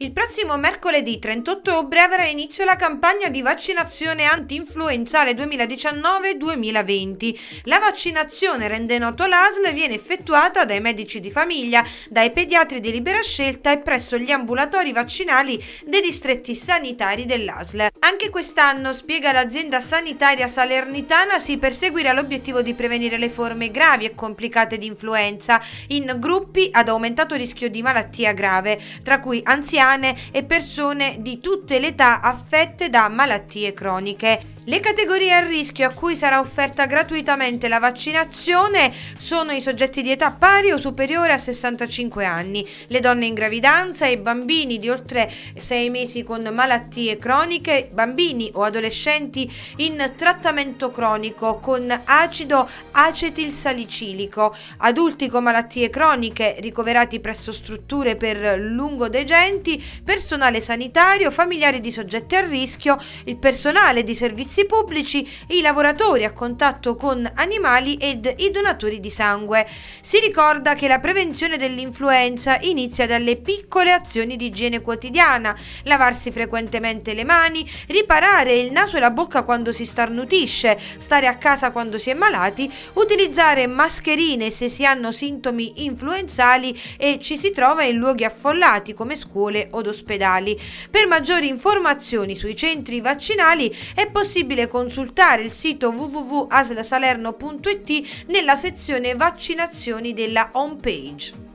Il prossimo mercoledì 38 ottobre avrà inizio la campagna di vaccinazione anti-influenzale 2019-2020. La vaccinazione, rende noto l'ASL, viene effettuata dai medici di famiglia, dai pediatri di libera scelta e presso gli ambulatori vaccinali dei distretti sanitari dell'ASL. Anche quest'anno, spiega l'azienda sanitaria salernitana, si perseguirà l'obiettivo di prevenire le forme gravi e complicate di influenza in gruppi ad aumentato rischio di malattia grave, tra cui anziani anziane e persone di tutte le età affette da malattie croniche. Le categorie a rischio a cui sarà offerta gratuitamente la vaccinazione sono i soggetti di età pari o superiore a 65 anni, le donne in gravidanza e i bambini di oltre 6 mesi con malattie croniche, bambini o adolescenti in trattamento cronico con acido acetilsalicilico, adulti con malattie croniche ricoverati presso strutture per lungo degenti, personale sanitario, familiari di soggetti a rischio, il personale di servizi servizi pubblici, i lavoratori a contatto con animali ed i donatori di sangue. Si ricorda che la prevenzione dell'influenza inizia dalle piccole azioni di igiene quotidiana, lavarsi frequentemente le mani, riparare il naso e la bocca quando si starnutisce, stare a casa quando si è malati, utilizzare mascherine se si hanno sintomi influenzali e ci si trova in luoghi affollati come scuole od ospedali. Per maggiori informazioni sui centri vaccinali è possibile possibile consultare il sito www.aslasalerno.it nella sezione vaccinazioni della homepage.